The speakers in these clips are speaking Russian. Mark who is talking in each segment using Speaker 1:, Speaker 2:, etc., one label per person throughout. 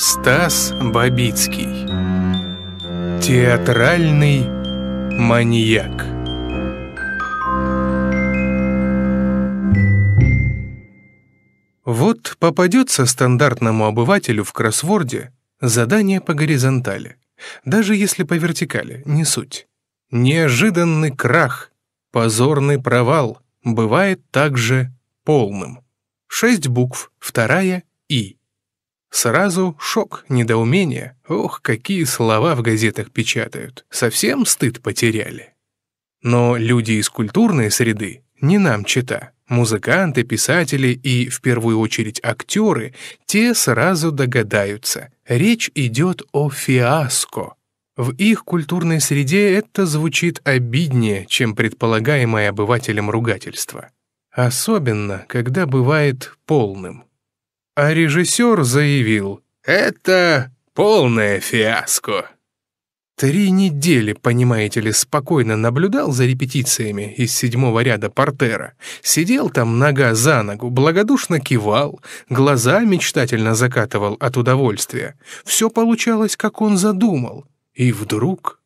Speaker 1: Стас Бабицкий Театральный маньяк Вот попадется стандартному обывателю в кроссворде задание по горизонтали, даже если по вертикали, не суть. Неожиданный крах, позорный провал бывает также полным. Шесть букв, вторая «и». Сразу шок, недоумение. Ох, какие слова в газетах печатают. Совсем стыд потеряли. Но люди из культурной среды не нам чита. Музыканты, писатели и, в первую очередь, актеры, те сразу догадаются. Речь идет о фиаско. В их культурной среде это звучит обиднее, чем предполагаемое обывателем ругательство. Особенно, когда бывает полным а режиссер заявил «Это полное фиаско». Три недели, понимаете ли, спокойно наблюдал за репетициями из седьмого ряда портера. Сидел там нога за ногу, благодушно кивал, глаза мечтательно закатывал от удовольствия. Все получалось, как он задумал. И вдруг...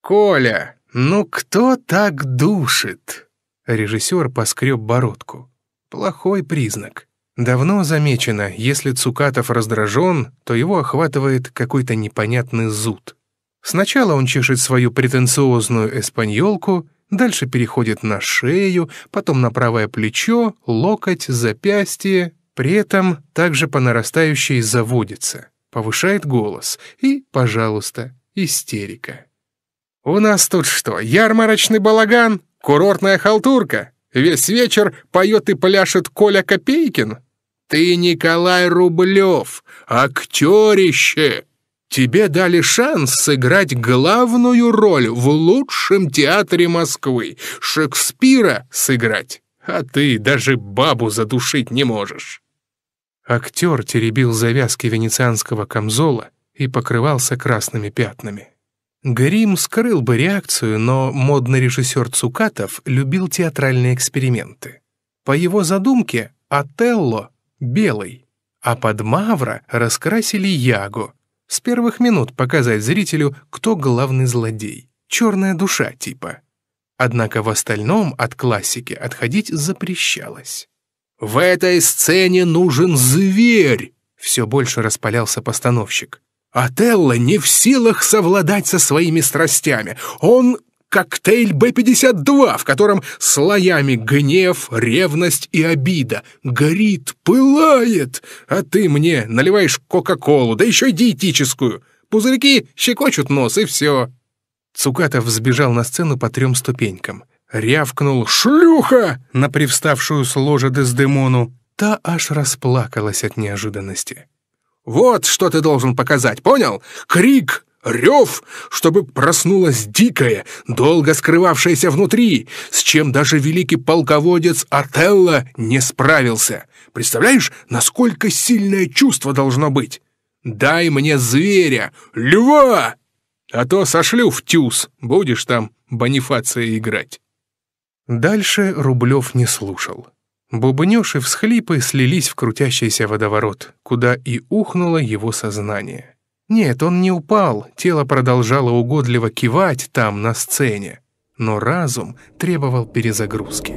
Speaker 1: «Коля, ну кто так душит?» Режиссер поскреб бородку. «Плохой признак». Давно замечено, если Цукатов раздражен, то его охватывает какой-то непонятный зуд. Сначала он чешет свою претенциозную эспаньолку, дальше переходит на шею, потом на правое плечо, локоть, запястье, при этом также по нарастающей заводится, повышает голос и, пожалуйста, истерика. «У нас тут что, ярмарочный балаган? Курортная халтурка? Весь вечер поет и пляшет Коля Копейкин? Ты Николай Рублев, актерище! Тебе дали шанс сыграть главную роль в лучшем театре Москвы, Шекспира сыграть, а ты даже бабу задушить не можешь. Актер теребил завязки венецианского камзола и покрывался красными пятнами. Грим скрыл бы реакцию, но модный режиссер Цукатов любил театральные эксперименты. По его задумке, Отелло — белый, а под Мавра раскрасили Ягу. С первых минут показать зрителю, кто главный злодей. Черная душа типа. Однако в остальном от классики отходить запрещалось. «В этой сцене нужен зверь!» — все больше распалялся постановщик. Отелло а не в силах совладать со своими страстями. Он коктейль Б-52, в котором слоями гнев, ревность и обида. Горит, пылает, а ты мне наливаешь Кока-Колу, да еще и диетическую. Пузырьки щекочут нос, и все». Цукатов взбежал на сцену по трем ступенькам. Рявкнул «Шлюха!» на привставшую с ложа Дездемону. Та аж расплакалась от неожиданности. Вот что ты должен показать, понял? Крик, рев, чтобы проснулась дикая, долго скрывавшаяся внутри, с чем даже великий полководец Отелло не справился. Представляешь, насколько сильное чувство должно быть? Дай мне зверя, льва! А то сошлю в тюз, будешь там бонифация играть. Дальше Рублев не слушал. Бубнёж и всхлипы слились в крутящийся водоворот, куда и ухнуло его сознание. Нет, он не упал, тело продолжало угодливо кивать там, на сцене. Но разум требовал перезагрузки.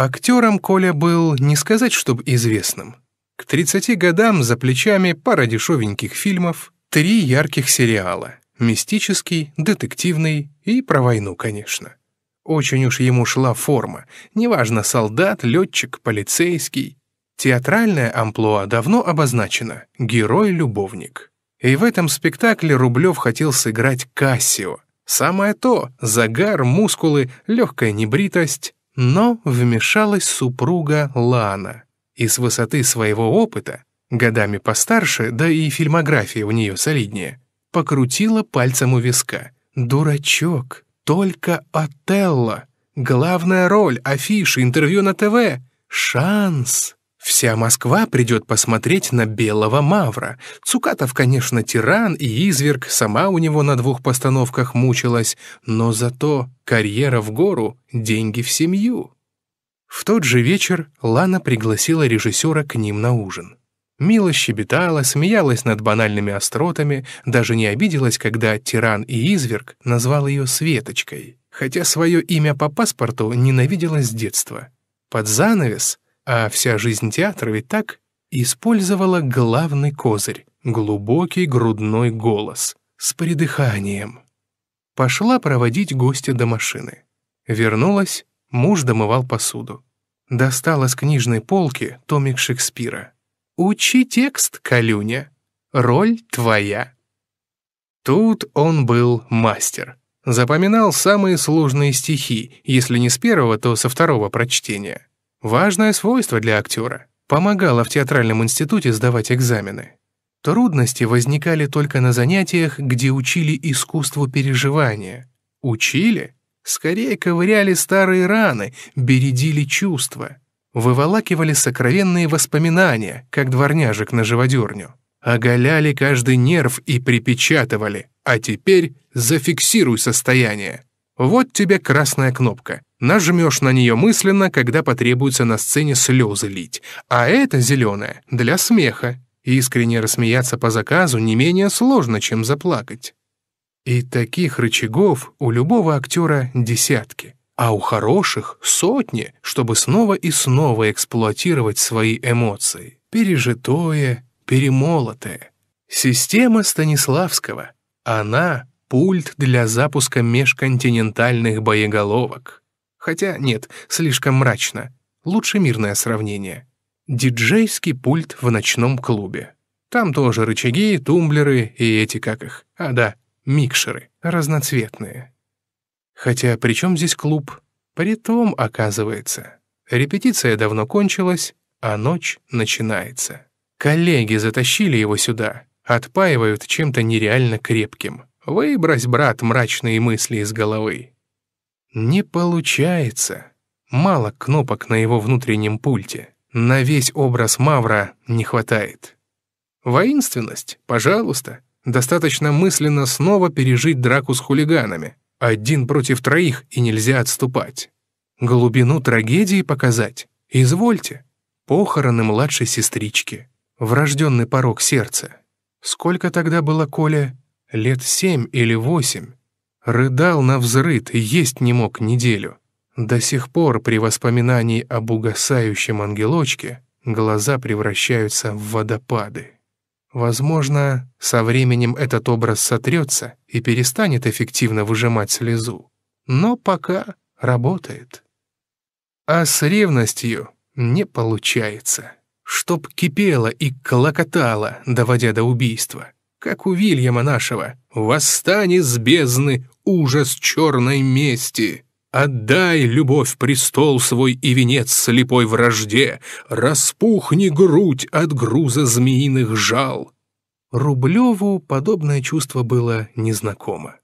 Speaker 1: Актером Коля был, не сказать, чтобы известным. К 30 годам за плечами пара дешевеньких фильмов, три ярких сериала — мистический, детективный и про войну, конечно. Очень уж ему шла форма, неважно, солдат, летчик, полицейский. Театральная амплуа давно обозначена — герой-любовник. И в этом спектакле Рублев хотел сыграть Кассио. Самое то — загар, мускулы, легкая небритость, но вмешалась супруга Лана, и с высоты своего опыта, годами постарше, да и фильмография у нее солиднее, покрутила пальцем у виска. «Дурачок, только Отелло! Главная роль, афиши, интервью на ТВ! Шанс!» Вся Москва придет посмотреть на белого мавра. Цукатов, конечно, тиран и изверг, сама у него на двух постановках мучилась, но зато карьера в гору, деньги в семью. В тот же вечер Лана пригласила режиссера к ним на ужин. Мила щебетала, смеялась над банальными остротами, даже не обиделась, когда тиран и изверг назвал ее Светочкой, хотя свое имя по паспорту ненавидела с детства. Под занавес — а вся жизнь театра ведь так, использовала главный козырь — глубокий грудной голос с придыханием. Пошла проводить гостя до машины. Вернулась, муж домывал посуду. Достала с книжной полки томик Шекспира. «Учи текст, Калюня. Роль твоя». Тут он был мастер. Запоминал самые сложные стихи, если не с первого, то со второго прочтения. Важное свойство для актера. Помогало в театральном институте сдавать экзамены. Трудности возникали только на занятиях, где учили искусству переживания. Учили? Скорее ковыряли старые раны, бередили чувства. Выволакивали сокровенные воспоминания, как дворняжек на живодерню. Оголяли каждый нерв и припечатывали. А теперь зафиксируй состояние. Вот тебе красная кнопка. Нажмешь на нее мысленно, когда потребуется на сцене слезы лить. А это зеленое для смеха. Искренне рассмеяться по заказу не менее сложно, чем заплакать. И таких рычагов у любого актера десятки, а у хороших — сотни, чтобы снова и снова эксплуатировать свои эмоции. Пережитое, перемолотое. Система Станиславского. Она — пульт для запуска межконтинентальных боеголовок. Хотя нет, слишком мрачно. Лучше мирное сравнение. Диджейский пульт в ночном клубе. Там тоже рычаги, тумблеры и эти как их. А да, микшеры, разноцветные. Хотя при чем здесь клуб? Притом, оказывается. Репетиция давно кончилась, а ночь начинается. Коллеги затащили его сюда, отпаивают чем-то нереально крепким. Выбрось, брат, мрачные мысли из головы. Не получается. Мало кнопок на его внутреннем пульте. На весь образ Мавра не хватает. Воинственность, пожалуйста. Достаточно мысленно снова пережить драку с хулиганами. Один против троих, и нельзя отступать. Глубину трагедии показать. Извольте. Похороны младшей сестрички. Врожденный порог сердца. Сколько тогда было Коле? Лет семь или восемь. Рыдал на взрыд и есть не мог неделю. До сих пор при воспоминании об угасающем ангелочке глаза превращаются в водопады. Возможно, со временем этот образ сотрется и перестанет эффективно выжимать слезу. Но пока работает. А с ревностью не получается. Чтоб кипело и клокотало, доводя до убийства — как у Вильяма нашего. «Восстань из бездны, ужас черной мести!» Отдай, любовь, престол свой и венец слепой вражде, Распухни грудь от груза змеиных жал. Рублеву подобное чувство было незнакомо.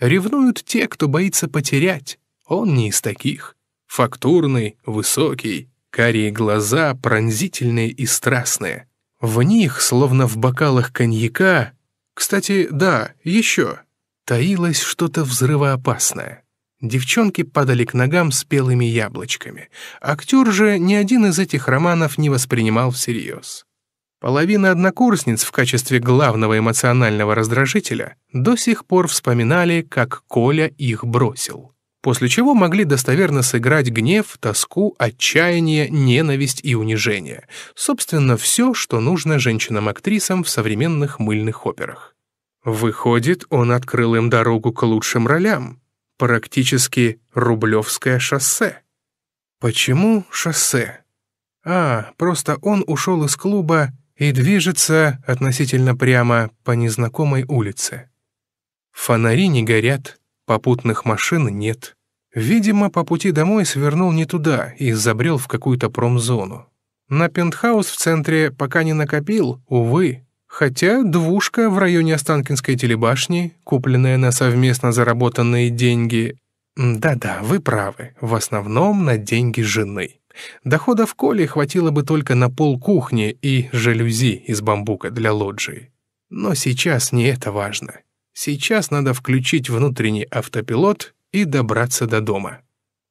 Speaker 1: Ревнуют те, кто боится потерять. Он не из таких. Фактурный, высокий, карие глаза пронзительные и страстные. В них, словно в бокалах коньяка, кстати, да, еще. Таилось что-то взрывоопасное. Девчонки падали к ногам спелыми яблочками. Актер же ни один из этих романов не воспринимал всерьез. Половина однокурсниц в качестве главного эмоционального раздражителя до сих пор вспоминали, как Коля их бросил после чего могли достоверно сыграть гнев, тоску, отчаяние, ненависть и унижение. Собственно, все, что нужно женщинам-актрисам в современных мыльных операх. Выходит, он открыл им дорогу к лучшим ролям. Практически Рублевское шоссе. Почему шоссе? А, просто он ушел из клуба и движется относительно прямо по незнакомой улице. Фонари не горят, Попутных машин нет. Видимо, по пути домой свернул не туда и забрел в какую-то промзону. На пентхаус в центре пока не накопил, увы. Хотя двушка в районе Останкинской телебашни, купленная на совместно заработанные деньги... Да-да, вы правы, в основном на деньги жены. Доходов Коли хватило бы только на пол кухни и жалюзи из бамбука для лоджии. Но сейчас не это важно. Сейчас надо включить внутренний автопилот и добраться до дома.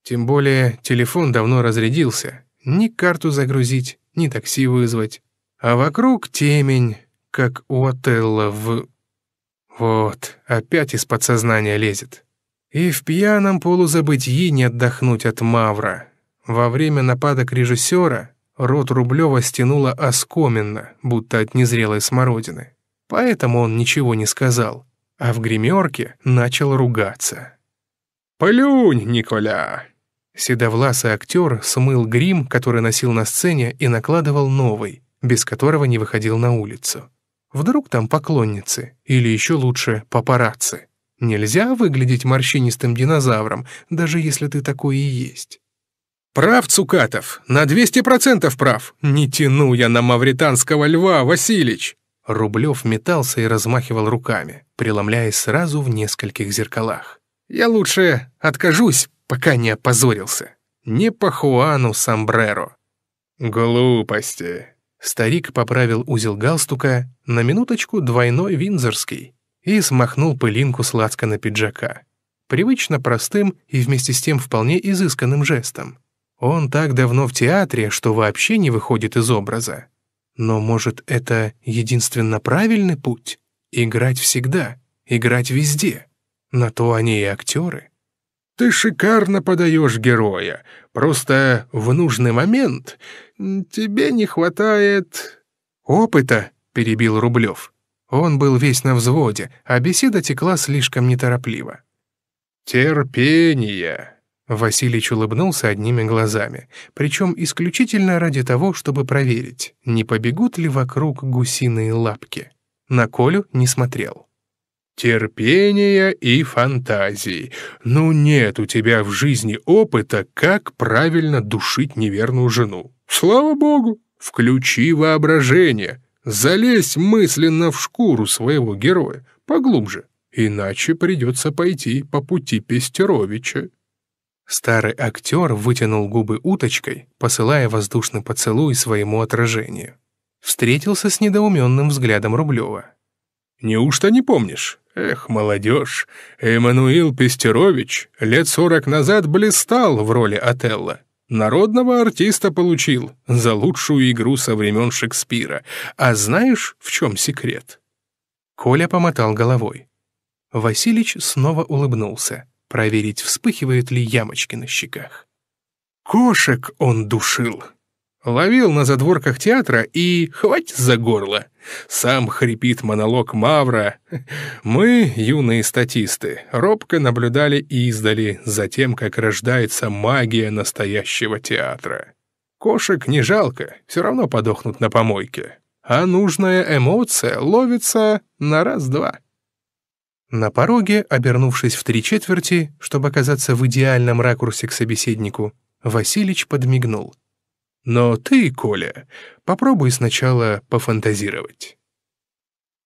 Speaker 1: Тем более телефон давно разрядился. Ни карту загрузить, ни такси вызвать. А вокруг темень, как у Отелла в... Вот, опять из подсознания лезет. И в пьяном полузабытии не отдохнуть от Мавра. Во время нападок режиссера рот Рублева стянуло оскоменно, будто от незрелой смородины. Поэтому он ничего не сказал а в гримерке начал ругаться. «Плюнь, Николя!» Седовласый актер смыл грим, который носил на сцене, и накладывал новый, без которого не выходил на улицу. Вдруг там поклонницы, или еще лучше папарацци. Нельзя выглядеть морщинистым динозавром, даже если ты такой и есть. «Прав, Цукатов, на 200% прав! Не тяну я на мавританского льва, Василич!» Рублев метался и размахивал руками, преломляясь сразу в нескольких зеркалах. «Я лучше откажусь, пока не опозорился. Не по Хуану Самбреро». «Глупости». Старик поправил узел галстука, на минуточку двойной винзорский, и смахнул пылинку сладко на пиджака. Привычно простым и вместе с тем вполне изысканным жестом. Он так давно в театре, что вообще не выходит из образа. Но, может, это единственно правильный путь? Играть всегда, играть везде. На то они и актеры. Ты шикарно подаешь героя. Просто в нужный момент тебе не хватает... Опыта, перебил Рублев. Он был весь на взводе, а беседа текла слишком неторопливо. «Терпение!» Василич улыбнулся одними глазами, причем исключительно ради того, чтобы проверить, не побегут ли вокруг гусиные лапки. На Колю не смотрел. Терпение и фантазии. Ну нет у тебя в жизни опыта, как правильно душить неверную жену. Слава богу, включи воображение, залезь мысленно в шкуру своего героя, поглубже, иначе придется пойти по пути Пестеровича». Старый актер вытянул губы уточкой, посылая воздушный поцелуй своему отражению. Встретился с недоуменным взглядом Рублева. «Неужто не помнишь? Эх, молодежь! Эммануил Пестерович лет сорок назад блистал в роли Отелло. Народного артиста получил за лучшую игру со времен Шекспира. А знаешь, в чем секрет?» Коля помотал головой. Василич снова улыбнулся проверить, вспыхивают ли ямочки на щеках. Кошек он душил. Ловил на задворках театра и хватит за горло. Сам хрипит монолог Мавра. Мы, юные статисты, робко наблюдали издали за тем, как рождается магия настоящего театра. Кошек не жалко, все равно подохнут на помойке. А нужная эмоция ловится на раз-два. На пороге, обернувшись в три четверти, чтобы оказаться в идеальном ракурсе к собеседнику, Василич подмигнул. «Но ты, Коля, попробуй сначала пофантазировать».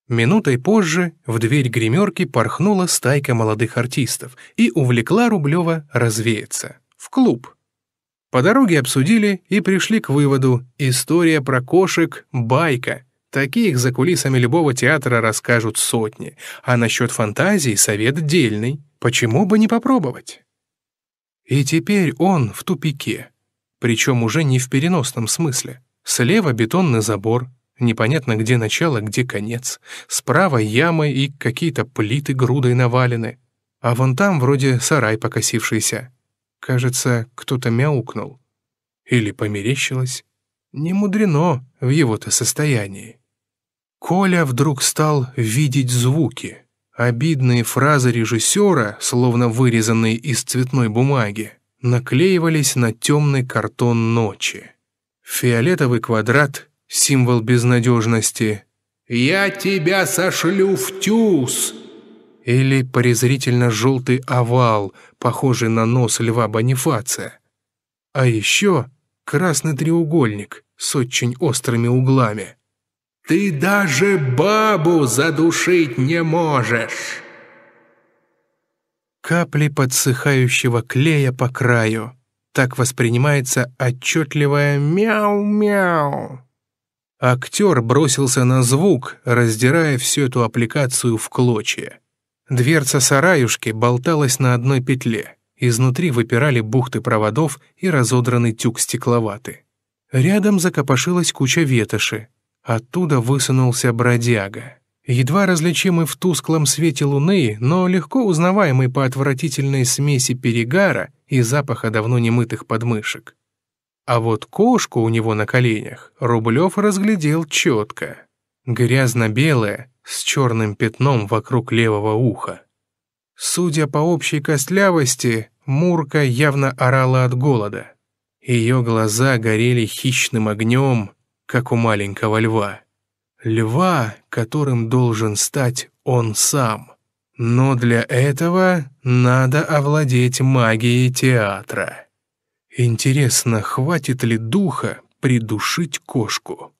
Speaker 1: Минутой позже в дверь гримерки порхнула стайка молодых артистов и увлекла Рублева развеяться. В клуб. По дороге обсудили и пришли к выводу «История про кошек — байка», Таких за кулисами любого театра расскажут сотни, а насчет фантазии совет дельный. Почему бы не попробовать? И теперь он в тупике, причем уже не в переносном смысле. Слева бетонный забор, непонятно где начало, где конец, справа ямы и какие-то плиты грудой навалены, а вон там вроде сарай покосившийся. Кажется, кто-то мяукнул. Или померещилось. Не мудрено в его-то состоянии. Коля вдруг стал видеть звуки. Обидные фразы режиссера, словно вырезанные из цветной бумаги, наклеивались на темный картон ночи. Фиолетовый квадрат — символ безнадежности. «Я тебя сошлю в тюз!» Или презрительно желтый овал, похожий на нос льва Бонифация. А еще красный треугольник с очень острыми углами. Ты даже бабу задушить не можешь!» Капли подсыхающего клея по краю. Так воспринимается отчетливое «мяу-мяу». Актер бросился на звук, раздирая всю эту аппликацию в клочья. Дверца сараюшки болталась на одной петле. Изнутри выпирали бухты проводов и разодранный тюк стекловаты. Рядом закопошилась куча ветоши, Оттуда высунулся бродяга. Едва различимый в тусклом свете луны, но легко узнаваемый по отвратительной смеси перегара и запаха давно немытых подмышек. А вот кошку у него на коленях Рублев разглядел четко. Грязно-белая, с черным пятном вокруг левого уха. Судя по общей костлявости, Мурка явно орала от голода. Ее глаза горели хищным огнем, как у маленького льва. Льва, которым должен стать он сам. Но для этого надо овладеть магией театра. Интересно, хватит ли духа придушить кошку?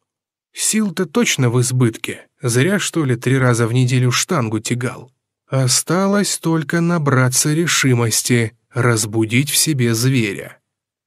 Speaker 1: Сил-то точно в избытке. Зря, что ли, три раза в неделю штангу тягал. Осталось только набраться решимости, разбудить в себе зверя.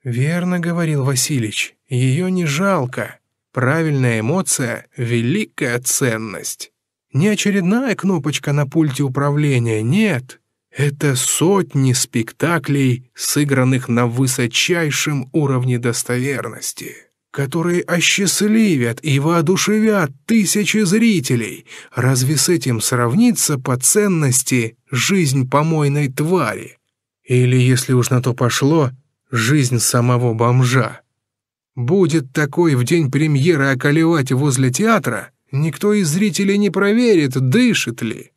Speaker 1: «Верно», — говорил Василич, — «ее не жалко. Правильная эмоция — великая ценность. Не очередная кнопочка на пульте управления, нет. Это сотни спектаклей, сыгранных на высочайшем уровне достоверности, которые осчастливят и воодушевят тысячи зрителей. Разве с этим сравнится по ценности жизнь помойной твари? Или, если уж на то пошло, жизнь самого бомжа? Будет такой в день премьеры околевать возле театра, никто из зрителей не проверит, дышит ли.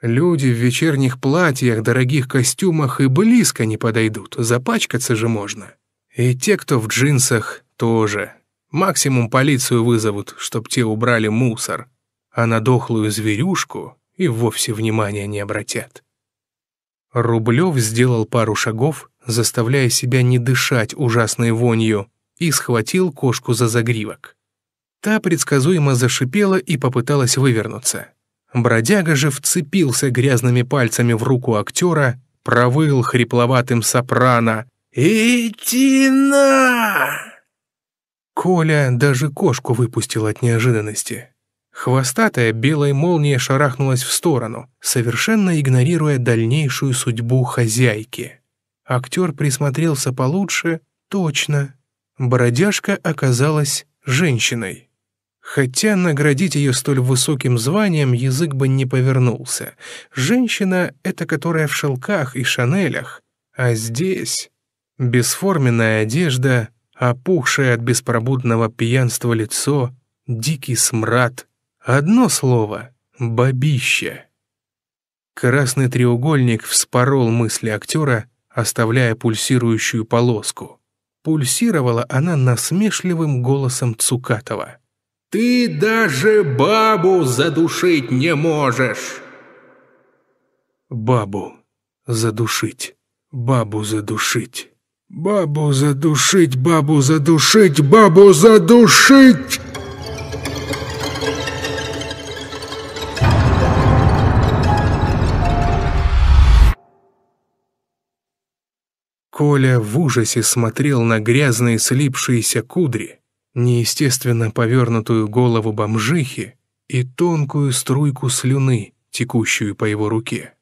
Speaker 1: Люди в вечерних платьях, дорогих костюмах и близко не подойдут, запачкаться же можно. И те, кто в джинсах, тоже. Максимум полицию вызовут, чтоб те убрали мусор, а на дохлую зверюшку и вовсе внимания не обратят. Рублев сделал пару шагов, заставляя себя не дышать ужасной вонью, и схватил кошку за загривок. Та предсказуемо зашипела и попыталась вывернуться. Бродяга же вцепился грязными пальцами в руку актера, провыл хрипловатым сопрано «Иди на!». Коля даже кошку выпустил от неожиданности. Хвостатая белая молния шарахнулась в сторону, совершенно игнорируя дальнейшую судьбу хозяйки. Актер присмотрелся получше, точно, Бородяжка оказалась женщиной. Хотя наградить ее столь высоким званием язык бы не повернулся. Женщина — это которая в шелках и шанелях, а здесь бесформенная одежда, опухшее от беспробудного пьянства лицо, дикий смрад. Одно слово — бабище. Красный треугольник вспорол мысли актера, оставляя пульсирующую полоску. Пульсировала она насмешливым голосом Цукатова. «Ты даже бабу задушить не можешь!» «Бабу задушить, бабу задушить, бабу задушить, бабу задушить, бабу задушить!» Коля в ужасе смотрел на грязные слипшиеся кудри, неестественно повернутую голову бомжихи и тонкую струйку слюны, текущую по его руке.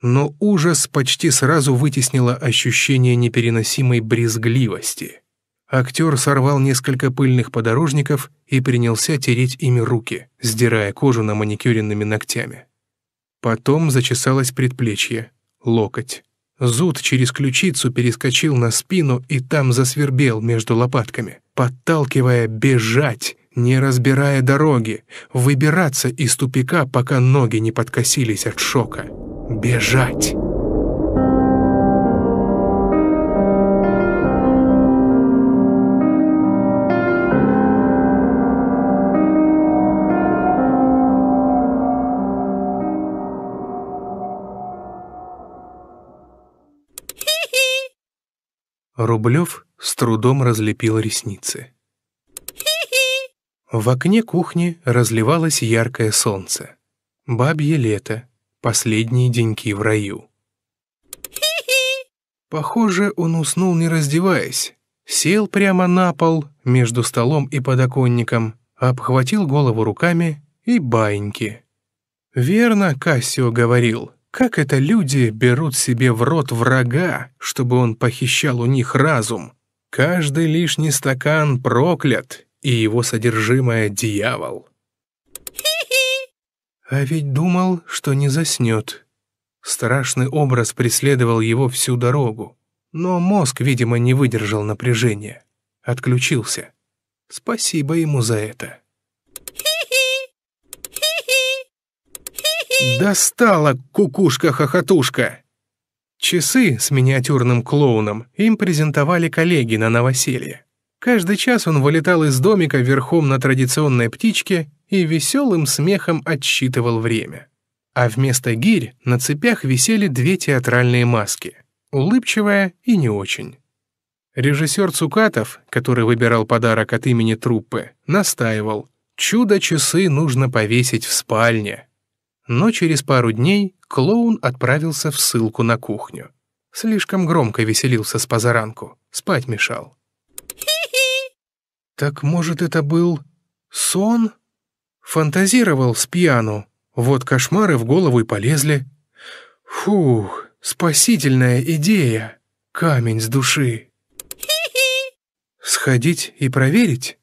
Speaker 1: Но ужас почти сразу вытеснило ощущение непереносимой брезгливости. Актер сорвал несколько пыльных подорожников и принялся тереть ими руки, сдирая кожу на маникюренными ногтями. Потом зачесалось предплечье, локоть. Зуд через ключицу перескочил на спину и там засвербел между лопатками, подталкивая бежать, не разбирая дороги, выбираться из тупика, пока ноги не подкосились от шока. Бежать! Рублев с трудом разлепил ресницы. В окне кухни разливалось яркое солнце. Бабье лето, последние деньки в раю. Похоже, он уснул, не раздеваясь. Сел прямо на пол, между столом и подоконником, обхватил голову руками и баиньки. «Верно, Кассио говорил. Как это люди берут себе в рот врага, чтобы он похищал у них разум? Каждый лишний стакан проклят, и его содержимое — дьявол. А ведь думал, что не заснет. Страшный образ преследовал его всю дорогу. Но мозг, видимо, не выдержал напряжения. Отключился. Спасибо ему за это. Достала кукушка-хохотушка! Часы с миниатюрным клоуном им презентовали коллеги на новоселье. Каждый час он вылетал из домика верхом на традиционной птичке и веселым смехом отсчитывал время. А вместо гирь на цепях висели две театральные маски — улыбчивая и не очень. Режиссер Цукатов, который выбирал подарок от имени труппы, настаивал — чудо-часы нужно повесить в спальне — но через пару дней клоун отправился в ссылку на кухню. Слишком громко веселился с позаранку, спать мешал. «Так, может, это был сон?» Фантазировал с пьяну. Вот кошмары в голову и полезли. Фух, спасительная идея. Камень с души. Сходить и проверить?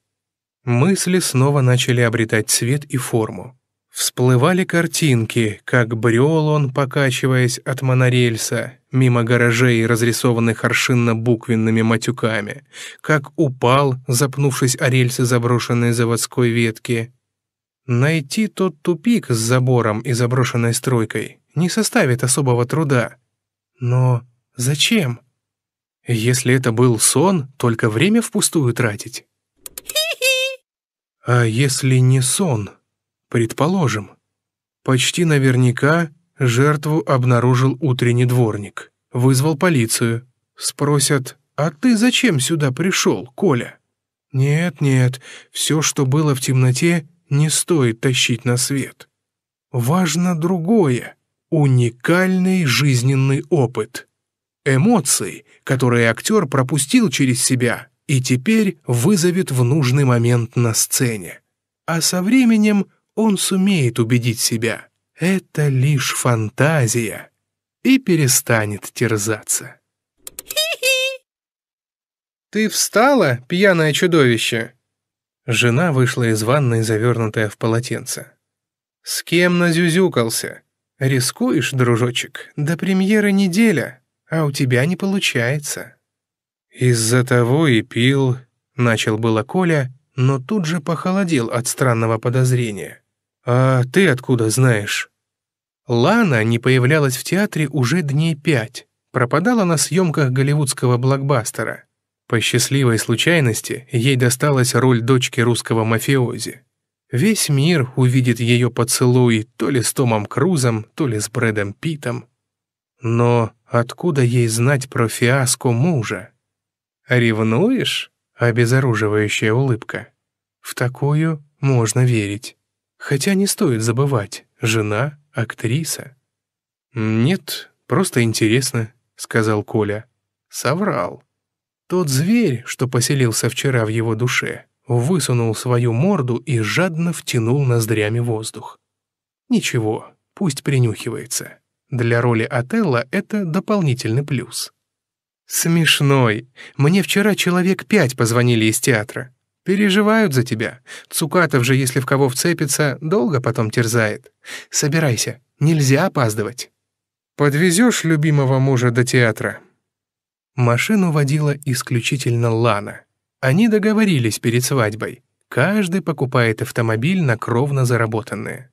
Speaker 1: Мысли снова начали обретать цвет и форму. Всплывали картинки, как брел он, покачиваясь от монорельса, мимо гаражей, разрисованных аршинно-буквенными матюками, как упал, запнувшись о рельсы заброшенной заводской ветки. Найти тот тупик с забором и заброшенной стройкой не составит особого труда. Но зачем? Если это был сон, только время впустую тратить. А если не сон? Предположим. Почти наверняка жертву обнаружил утренний дворник. Вызвал полицию. Спросят, а ты зачем сюда пришел, Коля? Нет-нет, все, что было в темноте, не стоит тащить на свет. Важно другое — уникальный жизненный опыт. Эмоции, которые актер пропустил через себя и теперь вызовет в нужный момент на сцене. А со временем он сумеет убедить себя. Это лишь фантазия. И перестанет терзаться. «Ты встала, пьяное чудовище?» Жена вышла из ванной, завернутая в полотенце. «С кем назюзюкался? Рискуешь, дружочек, до премьеры неделя, а у тебя не получается». «Из-за того и пил», — начал было Коля, но тут же похолодел от странного подозрения. «А ты откуда знаешь?» Лана не появлялась в театре уже дней пять, пропадала на съемках голливудского блокбастера. По счастливой случайности ей досталась роль дочки русского мафиози. Весь мир увидит ее поцелуи то ли с Томом Крузом, то ли с Брэдом Питом. Но откуда ей знать про фиаско мужа? «Ревнуешь?» — обезоруживающая улыбка. «В такую можно верить». Хотя не стоит забывать, жена — актриса. «Нет, просто интересно», — сказал Коля. Соврал. Тот зверь, что поселился вчера в его душе, высунул свою морду и жадно втянул ноздрями воздух. Ничего, пусть принюхивается. Для роли Отелла это дополнительный плюс. «Смешной. Мне вчера человек пять позвонили из театра. Переживают за тебя. Цукатов же, если в кого вцепится, долго потом терзает. Собирайся, нельзя опаздывать. Подвезешь любимого мужа до театра. Машину водила исключительно Лана. Они договорились перед свадьбой. Каждый покупает автомобиль на кровно заработанные.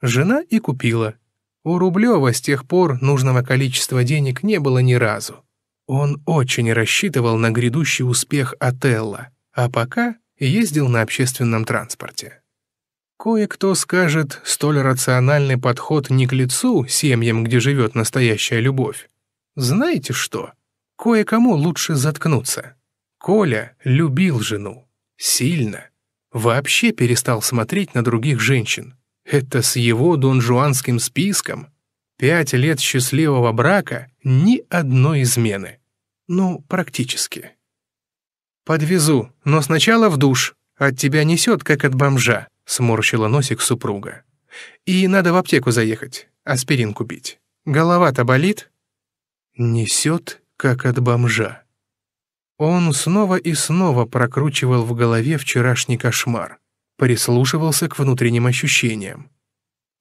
Speaker 1: Жена и купила. У Рублева с тех пор нужного количества денег не было ни разу. Он очень рассчитывал на грядущий успех Отелла, а пока и ездил на общественном транспорте. Кое-кто скажет, столь рациональный подход не к лицу семьям, где живет настоящая любовь. Знаете что? Кое-кому лучше заткнуться. Коля любил жену. Сильно. Вообще перестал смотреть на других женщин. Это с его донжуанским списком. Пять лет счастливого брака — ни одной измены. Ну, практически. «Подвезу, но сначала в душ. От тебя несет, как от бомжа», — сморщила носик супруга. «И надо в аптеку заехать, аспирин купить. Голова-то болит?» «Несет, как от бомжа». Он снова и снова прокручивал в голове вчерашний кошмар, прислушивался к внутренним ощущениям.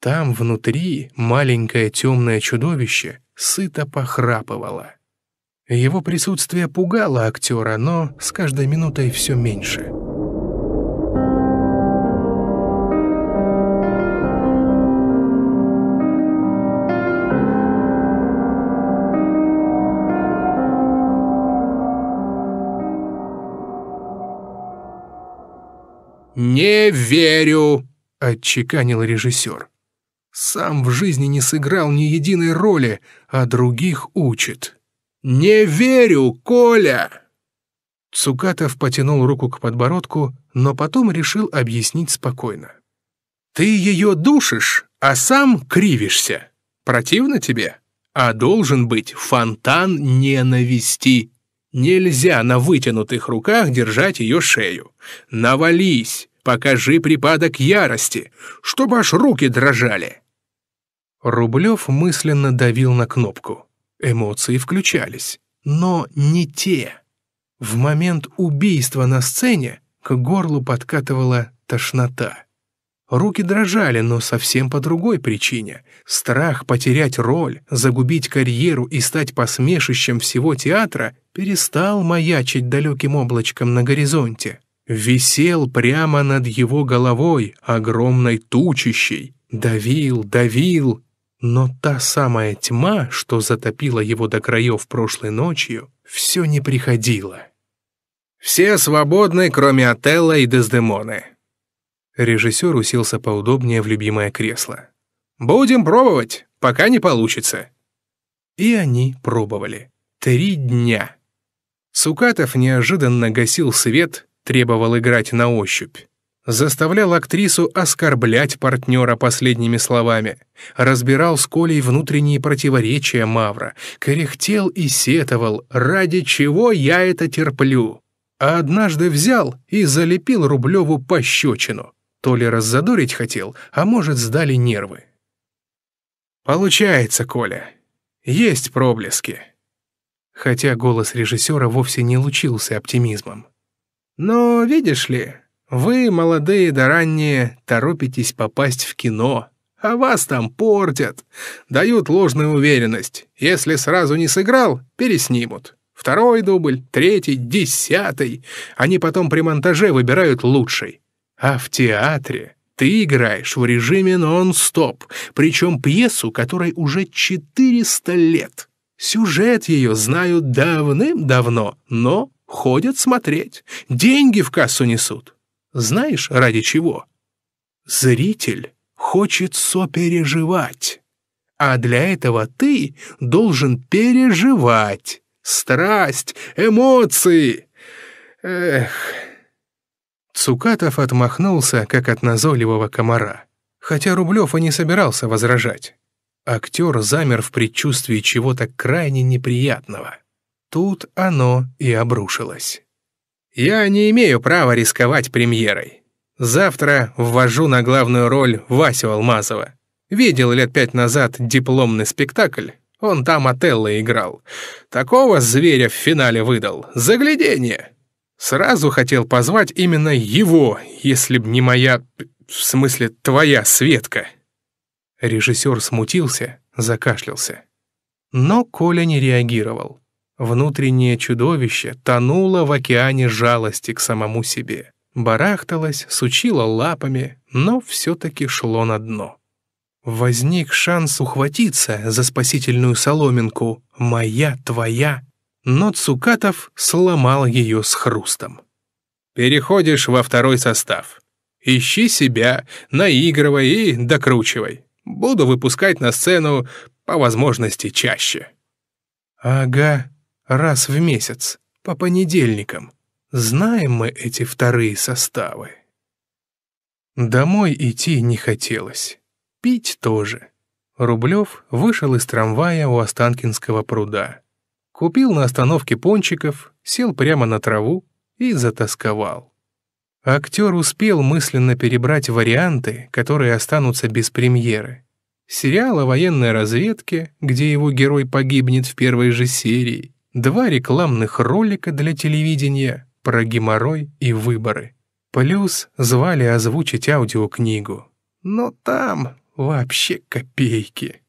Speaker 1: Там внутри маленькое темное чудовище сыто похрапывало. Его присутствие пугало актера, но с каждой минутой все меньше. «Не верю!» — отчеканил режиссер. «Сам в жизни не сыграл ни единой роли, а других учит». «Не верю, Коля!» Цукатов потянул руку к подбородку, но потом решил объяснить спокойно. «Ты ее душишь, а сам кривишься. Противно тебе? А должен быть фонтан ненависти. Нельзя на вытянутых руках держать ее шею. Навались, покажи припадок ярости, чтобы аж руки дрожали». Рублев мысленно давил на кнопку. Эмоции включались, но не те. В момент убийства на сцене к горлу подкатывала тошнота. Руки дрожали, но совсем по другой причине. Страх потерять роль, загубить карьеру и стать посмешищем всего театра перестал маячить далеким облачком на горизонте. Висел прямо над его головой, огромной тучищей. Давил, давил но та самая тьма, что затопила его до краев прошлой ночью, все не приходило. «Все свободны, кроме Отелла и Дездемоны». Режиссер уселся поудобнее в любимое кресло. «Будем пробовать, пока не получится». И они пробовали. Три дня. Сукатов неожиданно гасил свет, требовал играть на ощупь заставлял актрису оскорблять партнера последними словами, разбирал с Колей внутренние противоречия Мавра, корехтел и сетовал, ради чего я это терплю. А однажды взял и залепил Рублеву пощечину. То ли раззадорить хотел, а может, сдали нервы. «Получается, Коля. Есть проблески». Хотя голос режиссера вовсе не лучился оптимизмом. «Но видишь ли, вы, молодые да ранние, торопитесь попасть в кино, а вас там портят, дают ложную уверенность. Если сразу не сыграл, переснимут. Второй дубль, третий, десятый. Они потом при монтаже выбирают лучший. А в театре ты играешь в режиме нон-стоп, причем пьесу, которой уже 400 лет. Сюжет ее знают давным-давно, но ходят смотреть, деньги в кассу несут. Знаешь, ради чего? Зритель хочет сопереживать. А для этого ты должен переживать. Страсть, эмоции. Эх. Цукатов отмахнулся, как от назойливого комара. Хотя Рублев и не собирался возражать. Актер замер в предчувствии чего-то крайне неприятного. Тут оно и обрушилось. Я не имею права рисковать премьерой. Завтра ввожу на главную роль Васю Алмазова. Видел лет пять назад дипломный спектакль. Он там Отелло играл. Такого зверя в финале выдал. Заглядение. Сразу хотел позвать именно его, если б не моя... в смысле, твоя Светка. Режиссер смутился, закашлялся. Но Коля не реагировал. Внутреннее чудовище тонуло в океане жалости к самому себе. Барахталось, сучило лапами, но все-таки шло на дно. Возник шанс ухватиться за спасительную соломинку «Моя, твоя», но Цукатов сломал ее с хрустом. «Переходишь во второй состав. Ищи себя, наигрывай и докручивай. Буду выпускать на сцену по возможности чаще». «Ага, раз в месяц, по понедельникам. Знаем мы эти вторые составы. Домой идти не хотелось. Пить тоже. Рублев вышел из трамвая у Останкинского пруда. Купил на остановке пончиков, сел прямо на траву и затасковал. Актер успел мысленно перебрать варианты, которые останутся без премьеры. Сериал о военной разведке, где его герой погибнет в первой же серии, два рекламных ролика для телевидения про геморрой и выборы. Плюс звали озвучить аудиокнигу. Но там вообще копейки.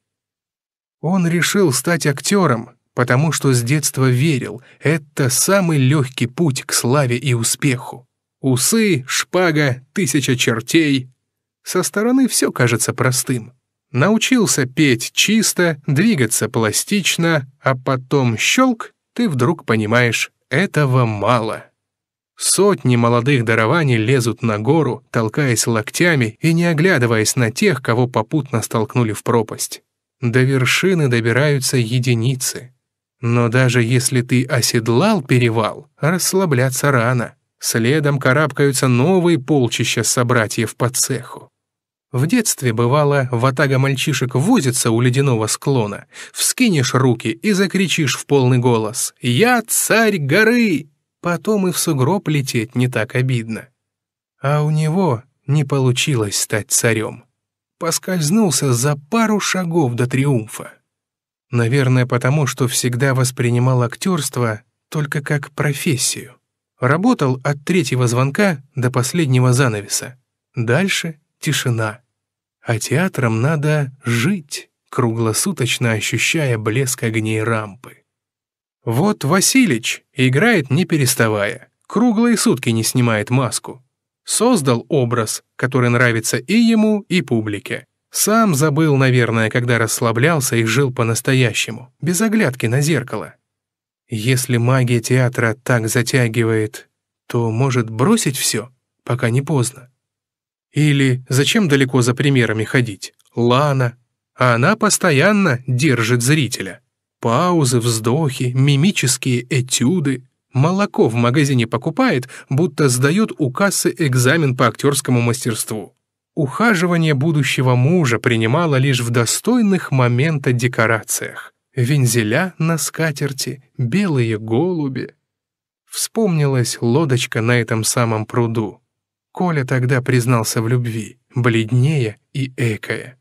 Speaker 1: Он решил стать актером, потому что с детства верил, это самый легкий путь к славе и успеху. Усы, шпага, тысяча чертей. Со стороны все кажется простым научился петь чисто, двигаться пластично, а потом щелк, ты вдруг понимаешь, этого мало. Сотни молодых дарований лезут на гору, толкаясь локтями и не оглядываясь на тех, кого попутно столкнули в пропасть. До вершины добираются единицы. Но даже если ты оседлал перевал, расслабляться рано. Следом карабкаются новые полчища собратьев по цеху. В детстве, бывало, ватага мальчишек возится у ледяного склона. Вскинешь руки и закричишь в полный голос «Я царь горы!» Потом и в сугроб лететь не так обидно. А у него не получилось стать царем. Поскользнулся за пару шагов до триумфа. Наверное, потому что всегда воспринимал актерство только как профессию. Работал от третьего звонка до последнего занавеса. Дальше тишина. А театрам надо жить, круглосуточно ощущая блеск огней рампы. Вот Василич играет не переставая, круглые сутки не снимает маску. Создал образ, который нравится и ему, и публике. Сам забыл, наверное, когда расслаблялся и жил по-настоящему, без оглядки на зеркало. Если магия театра так затягивает, то может бросить все, пока не поздно. Или зачем далеко за примерами ходить? Лана. А она постоянно держит зрителя. Паузы, вздохи, мимические этюды. Молоко в магазине покупает, будто сдает у кассы экзамен по актерскому мастерству. Ухаживание будущего мужа принимало лишь в достойных момента декорациях. Вензеля на скатерти, белые голуби. Вспомнилась лодочка на этом самом пруду. Коля тогда признался в любви, бледнее и экая.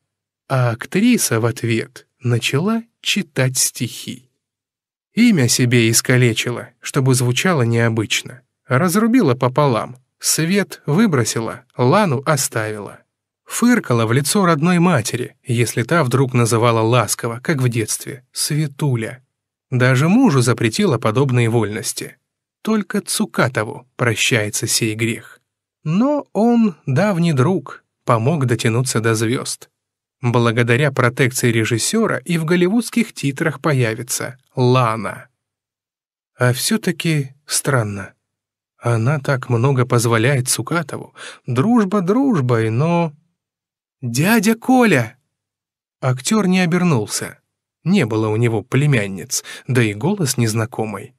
Speaker 1: А актриса в ответ начала читать стихи. Имя себе искалечила, чтобы звучало необычно. Разрубила пополам, свет выбросила, лану оставила. Фыркала в лицо родной матери, если та вдруг называла ласково, как в детстве, «светуля». Даже мужу запретила подобные вольности. Только Цукатову прощается сей грех. Но он давний друг, помог дотянуться до звезд. Благодаря протекции режиссера и в голливудских титрах появится Лана. А все-таки странно. Она так много позволяет Сукатову. Дружба дружбой, но... «Дядя Коля!» Актер не обернулся. Не было у него племянниц, да и голос незнакомый.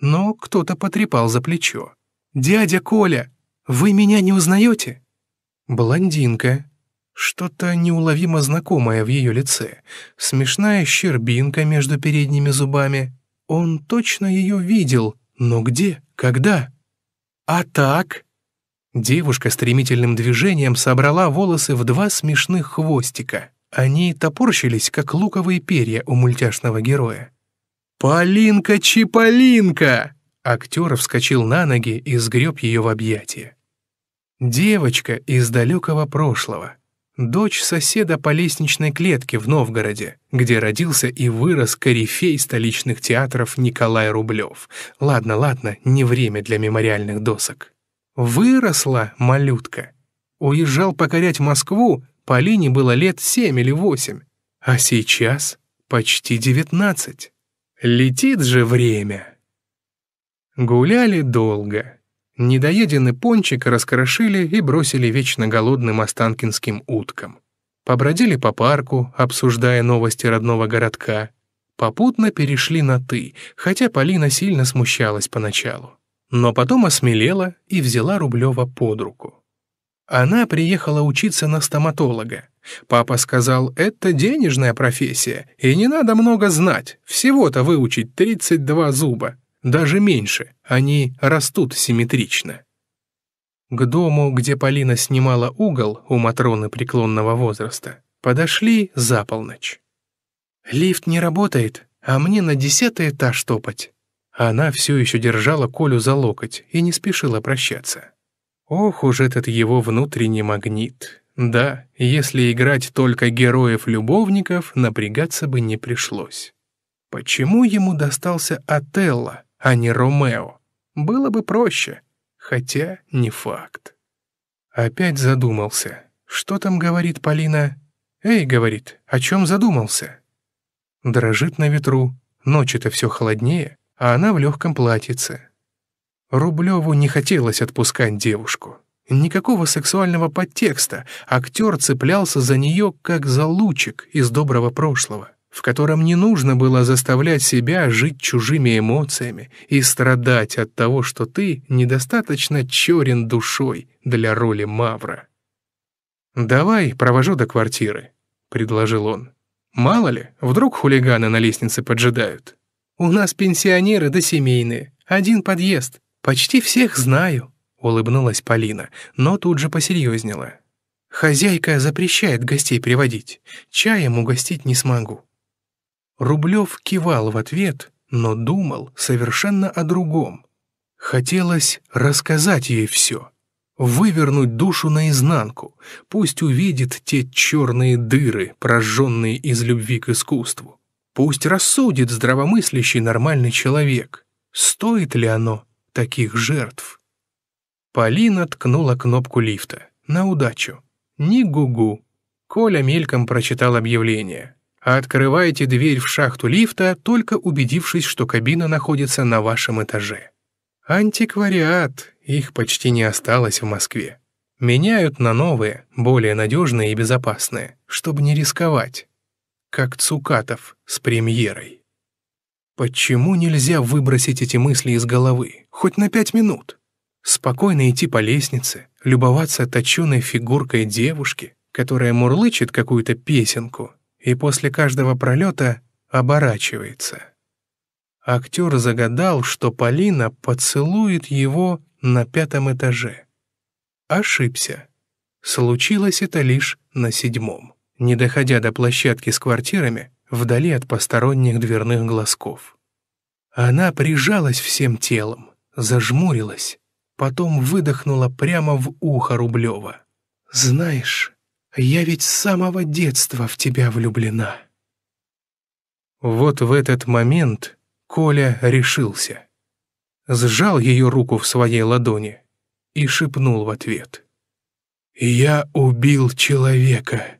Speaker 1: Но кто-то потрепал за плечо. «Дядя Коля, «Вы меня не узнаете?» Блондинка. Что-то неуловимо знакомое в ее лице. Смешная щербинка между передними зубами. Он точно ее видел, но где, когда? «А так?» Девушка стремительным движением собрала волосы в два смешных хвостика. Они топорщились, как луковые перья у мультяшного героя. «Полинка-чиполинка!» Актер вскочил на ноги и сгреб ее в объятия. Девочка из далекого прошлого. Дочь соседа по лестничной клетке в Новгороде, где родился и вырос корифей столичных театров Николай Рублев. Ладно, ладно, не время для мемориальных досок. Выросла малютка. Уезжал покорять Москву, Полине было лет семь или восемь, а сейчас почти девятнадцать. Летит же время. Гуляли долго. Недоеденный пончик раскрошили и бросили вечно голодным останкинским уткам. Побродили по парку, обсуждая новости родного городка. Попутно перешли на «ты», хотя Полина сильно смущалась поначалу. Но потом осмелела и взяла Рублева под руку. Она приехала учиться на стоматолога. Папа сказал, это денежная профессия, и не надо много знать, всего-то выучить 32 зуба даже меньше, они растут симметрично. К дому, где Полина снимала угол у Матроны преклонного возраста, подошли за полночь. «Лифт не работает, а мне на десятый этаж топать». Она все еще держала Колю за локоть и не спешила прощаться. Ох уж этот его внутренний магнит. Да, если играть только героев-любовников, напрягаться бы не пришлось. Почему ему достался Отелло, а не Ромео. Было бы проще, хотя не факт. Опять задумался. Что там говорит Полина? «Эй», — говорит, — «о чем задумался?» Дрожит на ветру, ночи-то все холоднее, а она в легком платьице. Рублеву не хотелось отпускать девушку. Никакого сексуального подтекста актер цеплялся за нее, как за лучик из доброго прошлого в котором не нужно было заставлять себя жить чужими эмоциями и страдать от того, что ты недостаточно черен душой для роли Мавра. «Давай провожу до квартиры», — предложил он. «Мало ли, вдруг хулиганы на лестнице поджидают. У нас пенсионеры да семейные, один подъезд, почти всех знаю», — улыбнулась Полина, но тут же посерьезнела. «Хозяйка запрещает гостей приводить, чаем угостить не смогу». Рублев кивал в ответ, но думал совершенно о другом. Хотелось рассказать ей все, вывернуть душу наизнанку, пусть увидит те черные дыры, прожженные из любви к искусству. Пусть рассудит здравомыслящий нормальный человек, стоит ли оно таких жертв. Полина ткнула кнопку лифта. На удачу. Ни гугу. -гу. Коля мельком прочитал объявление а открываете дверь в шахту лифта, только убедившись, что кабина находится на вашем этаже. Антиквариат, их почти не осталось в Москве. Меняют на новые, более надежные и безопасные, чтобы не рисковать. Как Цукатов с премьерой. Почему нельзя выбросить эти мысли из головы, хоть на пять минут? Спокойно идти по лестнице, любоваться точеной фигуркой девушки, которая мурлычет какую-то песенку, и после каждого пролета оборачивается. Актер загадал, что Полина поцелует его на пятом этаже. Ошибся. Случилось это лишь на седьмом, не доходя до площадки с квартирами, вдали от посторонних дверных глазков. Она прижалась всем телом, зажмурилась, потом выдохнула прямо в ухо Рублева. «Знаешь, я ведь с самого детства в тебя влюблена». Вот в этот момент Коля решился. Сжал ее руку в своей ладони и шепнул в ответ. «Я убил человека».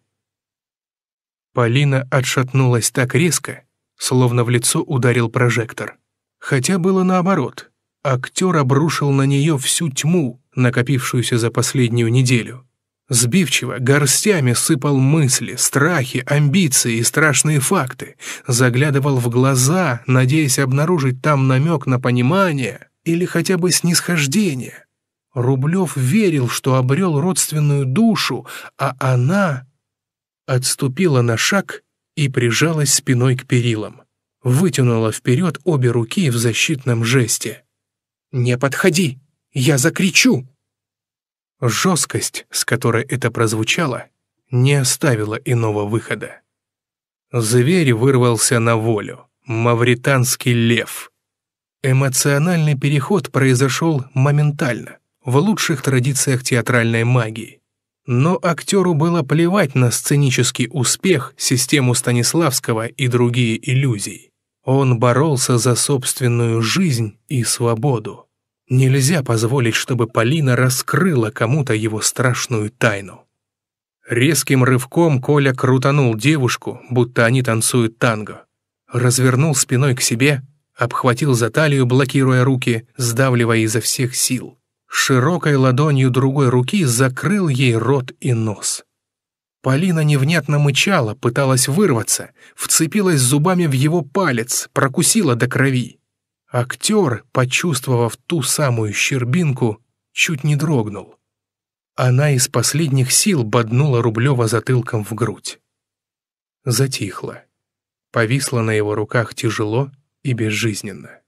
Speaker 1: Полина отшатнулась так резко, словно в лицо ударил прожектор. Хотя было наоборот. Актер обрушил на нее всю тьму, накопившуюся за последнюю неделю. Сбивчиво, горстями сыпал мысли, страхи, амбиции и страшные факты, заглядывал в глаза, надеясь обнаружить там намек на понимание или хотя бы снисхождение. Рублев верил, что обрел родственную душу, а она отступила на шаг и прижалась спиной к перилам. Вытянула вперед обе руки в защитном жесте. «Не подходи! Я закричу!» Жесткость, с которой это прозвучало, не оставила иного выхода. Зверь вырвался на волю. Мавританский лев. Эмоциональный переход произошел моментально, в лучших традициях театральной магии. Но актеру было плевать на сценический успех, систему Станиславского и другие иллюзии. Он боролся за собственную жизнь и свободу. Нельзя позволить, чтобы Полина раскрыла кому-то его страшную тайну. Резким рывком Коля крутанул девушку, будто они танцуют танго. Развернул спиной к себе, обхватил за талию, блокируя руки, сдавливая изо всех сил. Широкой ладонью другой руки закрыл ей рот и нос. Полина невнятно мычала, пыталась вырваться, вцепилась зубами в его палец, прокусила до крови. Актер, почувствовав ту самую щербинку, чуть не дрогнул. Она из последних сил боднула Рублева затылком в грудь. Затихла. Повисла на его руках тяжело и безжизненно.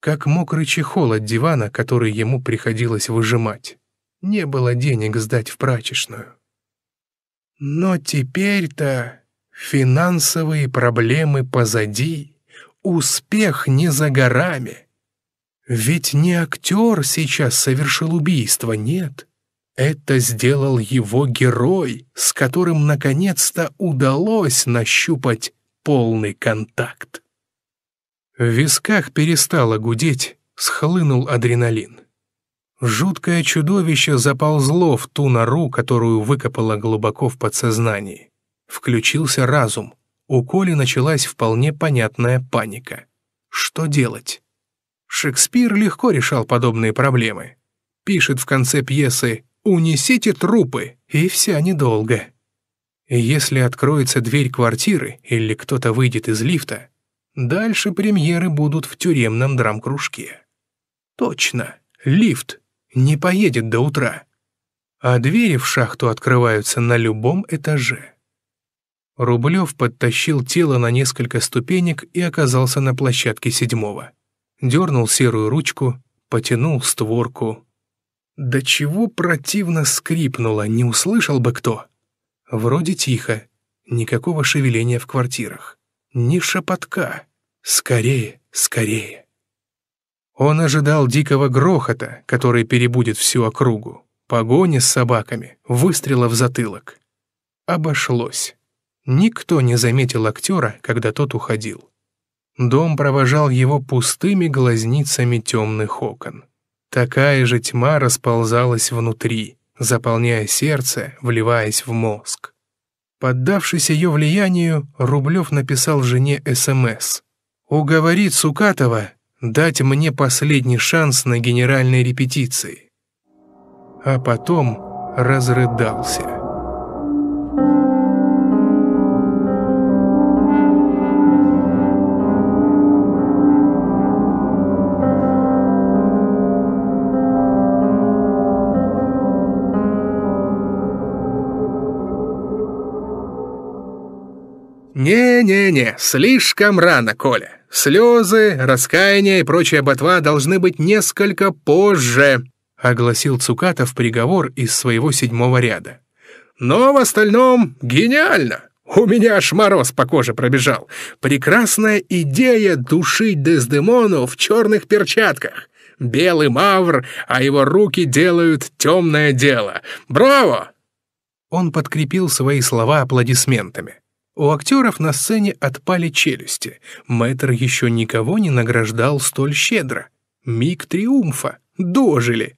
Speaker 1: Как мокрый чехол от дивана, который ему приходилось выжимать. Не было денег сдать в прачечную. Но теперь-то финансовые проблемы позади успех не за горами. Ведь не актер сейчас совершил убийство, нет. Это сделал его герой, с которым наконец-то удалось нащупать полный контакт. В висках перестало гудеть, схлынул адреналин. Жуткое чудовище заползло в ту нору, которую выкопало глубоко в подсознании. Включился разум, у Коли началась вполне понятная паника. Что делать? Шекспир легко решал подобные проблемы. Пишет в конце пьесы «Унесите трупы», и вся недолго. Если откроется дверь квартиры или кто-то выйдет из лифта, дальше премьеры будут в тюремном драмкружке. Точно, лифт не поедет до утра. А двери в шахту открываются на любом этаже. Рублев подтащил тело на несколько ступенек и оказался на площадке седьмого. Дернул серую ручку, потянул створку. Да чего противно скрипнуло, не услышал бы кто. Вроде тихо, никакого шевеления в квартирах, ни шепотка. Скорее, скорее. Он ожидал дикого грохота, который перебудет всю округу, погони с собаками, выстрела в затылок. Обошлось. Никто не заметил актера, когда тот уходил. Дом провожал его пустыми глазницами темных окон. Такая же тьма расползалась внутри, заполняя сердце, вливаясь в мозг. Поддавшись ее влиянию, Рублев написал жене СМС. «Уговорит Сукатова дать мне последний шанс на генеральной репетиции». А потом разрыдался. «Не-не-не, слишком рано, Коля. Слезы, раскаяние и прочая ботва должны быть несколько позже», огласил Цукатов приговор из своего седьмого ряда. «Но в остальном гениально. У меня аж мороз по коже пробежал. Прекрасная идея душить Дездемону в черных перчатках. Белый мавр, а его руки делают темное дело. Браво!» Он подкрепил свои слова аплодисментами. У актеров на сцене отпали челюсти. Мэтр еще никого не награждал столь щедро. Миг триумфа. Дожили.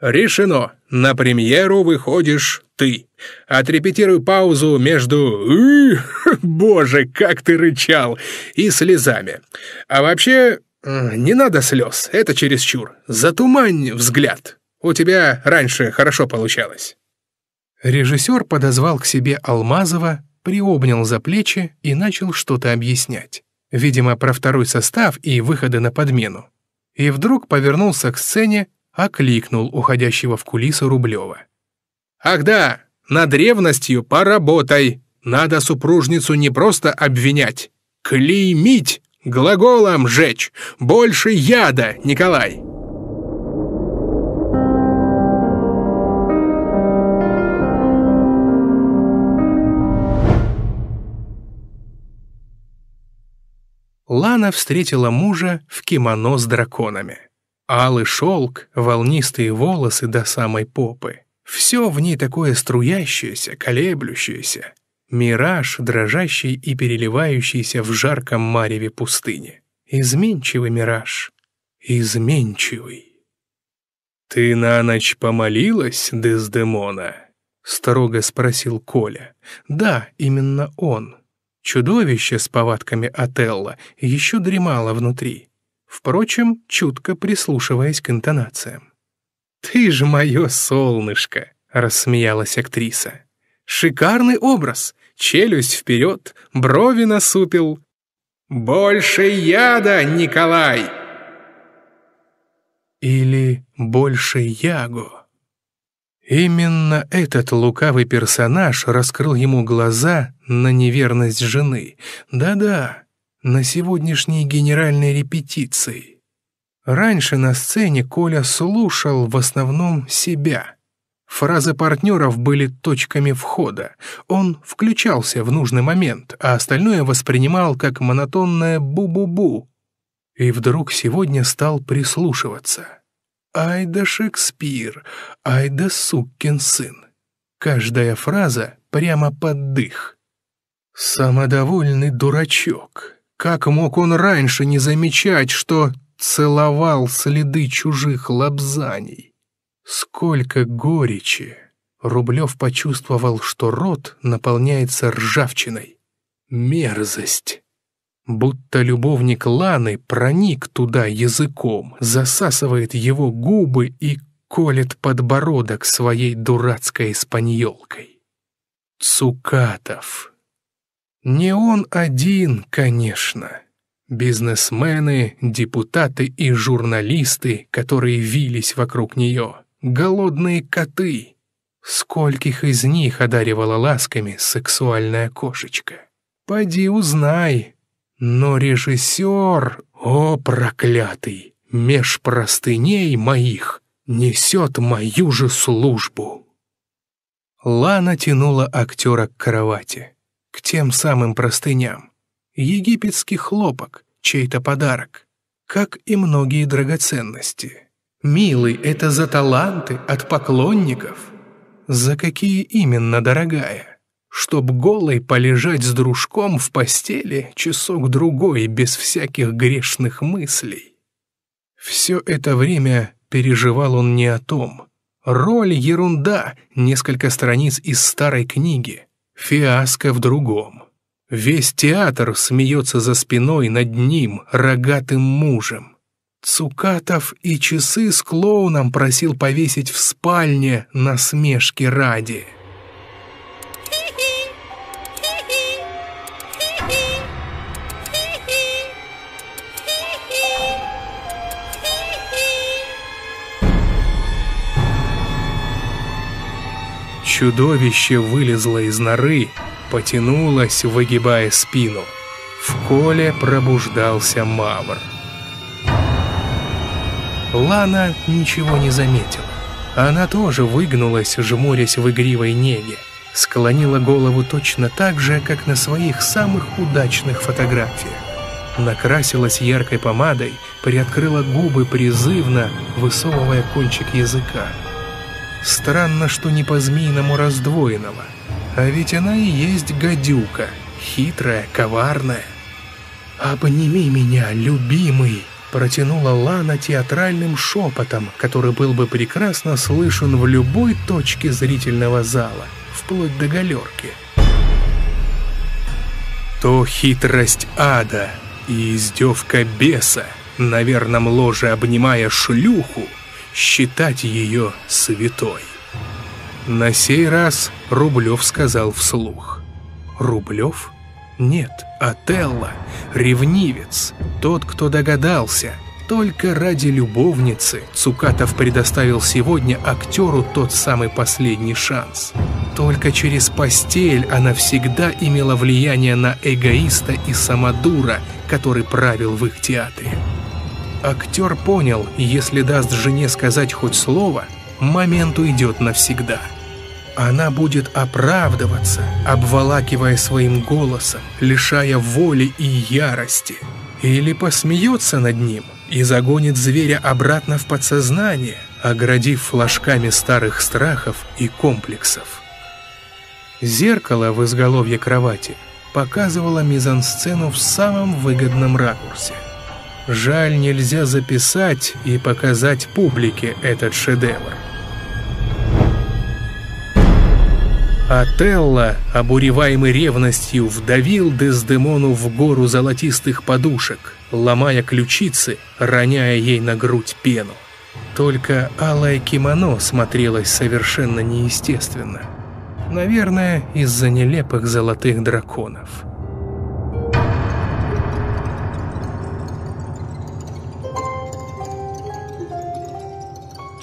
Speaker 1: «Решено! На премьеру выходишь ты. Отрепетируй паузу между «Боже, как ты рычал!» и слезами. А вообще, не надо слез, это чересчур. Затумань взгляд. У тебя раньше хорошо получалось». Режиссер подозвал к себе Алмазова приобнял за плечи и начал что-то объяснять. Видимо, про второй состав и выходы на подмену. И вдруг повернулся к сцене, окликнул уходящего в кулисы Рублева. «Ах да, над ревностью поработай! Надо супружницу не просто обвинять, клеймить, глаголом жечь! Больше яда, Николай!» Лана встретила мужа в кимоно с драконами. Алый шелк, волнистые волосы до самой попы. Все в ней такое струящееся, колеблющееся. Мираж, дрожащий и переливающийся в жарком мареве пустыни. Изменчивый мираж. Изменчивый. «Ты на ночь помолилась, Дездемона?» — строго спросил Коля. «Да, именно он». Чудовище с повадками Отелла еще дремало внутри, впрочем, чутко прислушиваясь к интонациям. «Ты же мое солнышко!» — рассмеялась актриса. «Шикарный образ! Челюсть вперед, брови насупил!» «Больше яда, Николай!» Или «Больше яго!» Именно этот лукавый персонаж раскрыл ему глаза на неверность жены. Да-да, на сегодняшней генеральной репетиции. Раньше на сцене Коля слушал в основном себя. Фразы партнеров были точками входа. Он включался в нужный момент, а остальное воспринимал как монотонное «бу-бу-бу». И вдруг сегодня стал прислушиваться. «Ай да Шекспир! Ай да сукин сын!» Каждая фраза прямо под дых. «Самодовольный дурачок! Как мог он раньше не замечать, что целовал следы чужих лобзаний? Сколько горечи! Рублев почувствовал, что рот наполняется ржавчиной. Мерзость! будто любовник Ланы проник туда языком, засасывает его губы и колет подбородок своей дурацкой испаньолкой. Цукатов. Не он один, конечно. Бизнесмены, депутаты и журналисты, которые вились вокруг нее, голодные коты. Скольких из них одаривала ласками сексуальная кошечка? Поди узнай, но режиссер, о проклятый, меж простыней моих несет мою же службу. Лана тянула актера к кровати, к тем самым простыням. Египетский хлопок, чей-то подарок, как и многие драгоценности. «Милый, это за таланты от поклонников!» «За какие именно, дорогая?» чтоб голой полежать с дружком в постели часок-другой без всяких грешных мыслей. Все это время переживал он не о том. Роль — ерунда, несколько страниц из старой книги, фиаско в другом. Весь театр смеется за спиной над ним, рогатым мужем. Цукатов и часы с клоуном просил повесить в спальне на насмешки ради. Чудовище вылезло из норы, потянулось, выгибая спину. В коле пробуждался мавр. Лана ничего не заметила. Она тоже выгнулась, жмурясь в игривой неге. Склонила голову точно так же, как на своих самых удачных фотографиях. Накрасилась яркой помадой, приоткрыла губы призывно, высовывая кончик языка. Странно, что не по-змеиному раздвоенного. А ведь она и есть гадюка, хитрая, коварная. «Обними меня, любимый!» Протянула Лана театральным шепотом, который был бы прекрасно слышен в любой точке зрительного зала, вплоть до галерки. То хитрость ада и издевка беса, на верном ложе обнимая шлюху, считать ее святой. На сей раз Рублев сказал вслух. «Рублев? Нет, Отелло, ревнивец, тот, кто догадался». Только ради любовницы Цукатов предоставил сегодня актеру тот самый последний шанс. Только через постель она всегда имела влияние на эгоиста и самодура, который правил в их театре. Актер понял, если даст жене сказать хоть слово, момент уйдет навсегда. Она будет оправдываться, обволакивая своим голосом, лишая воли и ярости. Или посмеется над ним и загонит зверя обратно в подсознание, оградив флажками старых страхов и комплексов. Зеркало в изголовье кровати показывало мизансцену в самом выгодном ракурсе – Жаль, нельзя записать и показать публике этот шедевр. Отелло, обуреваемый ревностью, вдавил Дездемону в гору золотистых подушек, ломая ключицы, роняя ей на грудь пену. Только алое кимоно смотрелось совершенно неестественно. Наверное, из-за нелепых золотых драконов.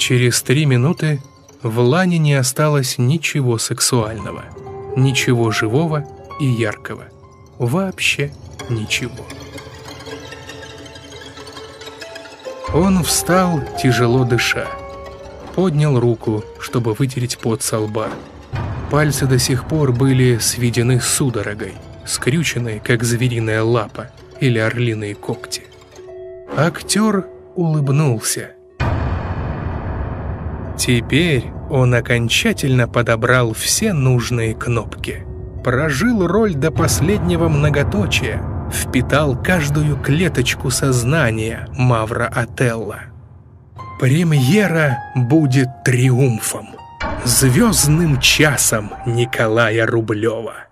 Speaker 1: Через три минуты в Лане не осталось ничего сексуального, ничего живого и яркого. Вообще ничего. Он встал, тяжело дыша. Поднял руку, чтобы вытереть пот со лба. Пальцы до сих пор были сведены судорогой, скрючены, как звериная лапа или орлиные когти. Актер улыбнулся. Теперь он окончательно подобрал все нужные кнопки. Прожил роль до последнего многоточия, впитал каждую клеточку сознания Мавра Ателла. Премьера будет триумфом, звездным часом Николая Рублева.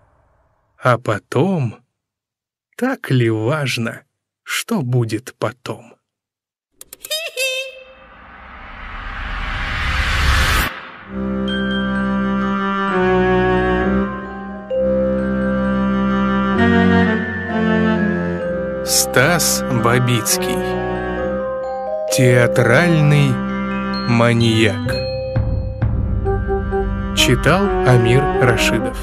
Speaker 1: А потом... Так ли важно, что будет потом? Стас Бабицкий Театральный маньяк Читал Амир Рашидов